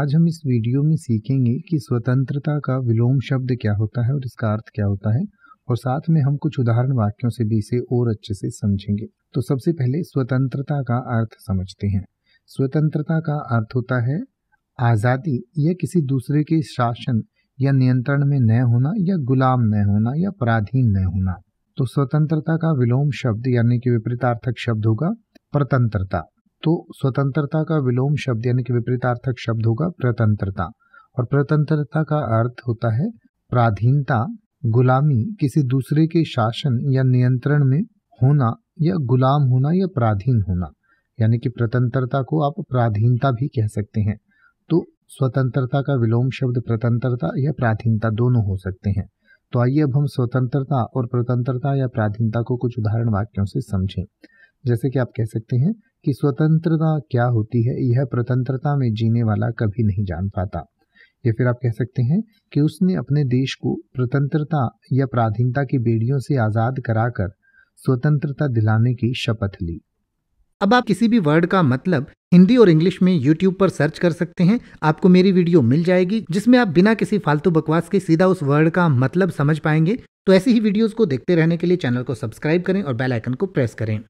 आज हम इस वीडियो में सीखेंगे कि स्वतंत्रता का विलोम शब्द क्या होता है और इसका अर्थ क्या होता है और साथ में हम कुछ उदाहरण वाक्यों से भी इसे और अच्छे से समझेंगे तो सबसे पहले स्वतंत्रता का अर्थ समझते हैं स्वतंत्रता का अर्थ होता है आज़ादी या किसी दूसरे के शासन या नियंत्रण में न होना या गुलाम न होना या पराधीन न होना तो स्वतंत्रता का विलोम शब्द यानी कि विपरीतार्थक शब्द होगा प्रतंत्रता तो स्वतंत्रता का विलोम शब्द यानी कि विपरीतार्थक शब्द होगा प्रतंत्रता और प्रतंत्रता का अर्थ होता है प्राधीनता गुलामी किसी दूसरे के शासन या नियंत्रण में होना या गुलाम होना या प्राधीन होना यानी कि प्रतंत्रता को आप प्राधीनता भी कह सकते हैं तो स्वतंत्रता का विलोम शब्द प्रतंत्रता या प्राधीनता दोनों हो सकते हैं तो आइए अब हम स्वतंत्रता और प्रतंत्रता या प्राधीनता को कुछ उदाहरण वाक्यों से समझें जैसे कि आप कह सकते हैं कि स्वतंत्रता क्या होती है यह प्रतंत्रता में जीने वाला कभी नहीं जान पाता या फिर आप कह सकते हैं कि उसने अपने देश को प्रतंत्रता या प्राधीनता की बेड़ियों से आज़ाद कराकर स्वतंत्रता दिलाने की शपथ ली अब आप किसी भी वर्ड का मतलब हिंदी और इंग्लिश में यूट्यूब पर सर्च कर सकते हैं आपको मेरी वीडियो मिल जाएगी जिसमें आप बिना किसी फालतू बकवास के सीधा उस वर्ड का मतलब समझ पाएंगे तो ऐसी ही वीडियोस को देखते रहने के लिए चैनल को सब्सक्राइब करें और बेल आइकन को प्रेस करें